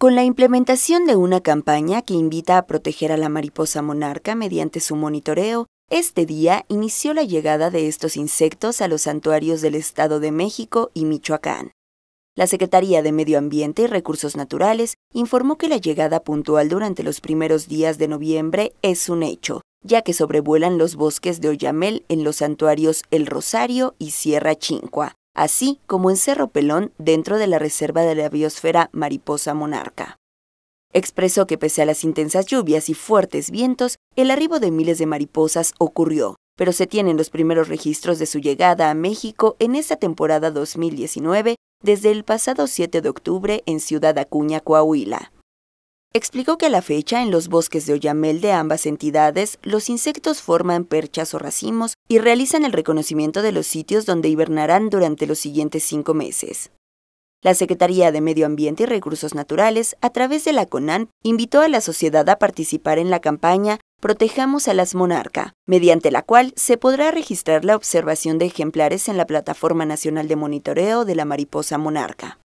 Con la implementación de una campaña que invita a proteger a la mariposa monarca mediante su monitoreo, este día inició la llegada de estos insectos a los santuarios del Estado de México y Michoacán. La Secretaría de Medio Ambiente y Recursos Naturales informó que la llegada puntual durante los primeros días de noviembre es un hecho, ya que sobrevuelan los bosques de Oyamel en los santuarios El Rosario y Sierra Chincua, así como en Cerro Pelón dentro de la Reserva de la Biosfera Mariposa Monarca. Expresó que pese a las intensas lluvias y fuertes vientos, el arribo de miles de mariposas ocurrió, pero se tienen los primeros registros de su llegada a México en esta temporada 2019 desde el pasado 7 de octubre en Ciudad Acuña, Coahuila. Explicó que a la fecha en los bosques de Oyamel de ambas entidades, los insectos forman perchas o racimos y realizan el reconocimiento de los sitios donde hibernarán durante los siguientes cinco meses. La Secretaría de Medio Ambiente y Recursos Naturales, a través de la CONAN, invitó a la sociedad a participar en la campaña Protejamos a las Monarca, mediante la cual se podrá registrar la observación de ejemplares en la Plataforma Nacional de Monitoreo de la Mariposa Monarca.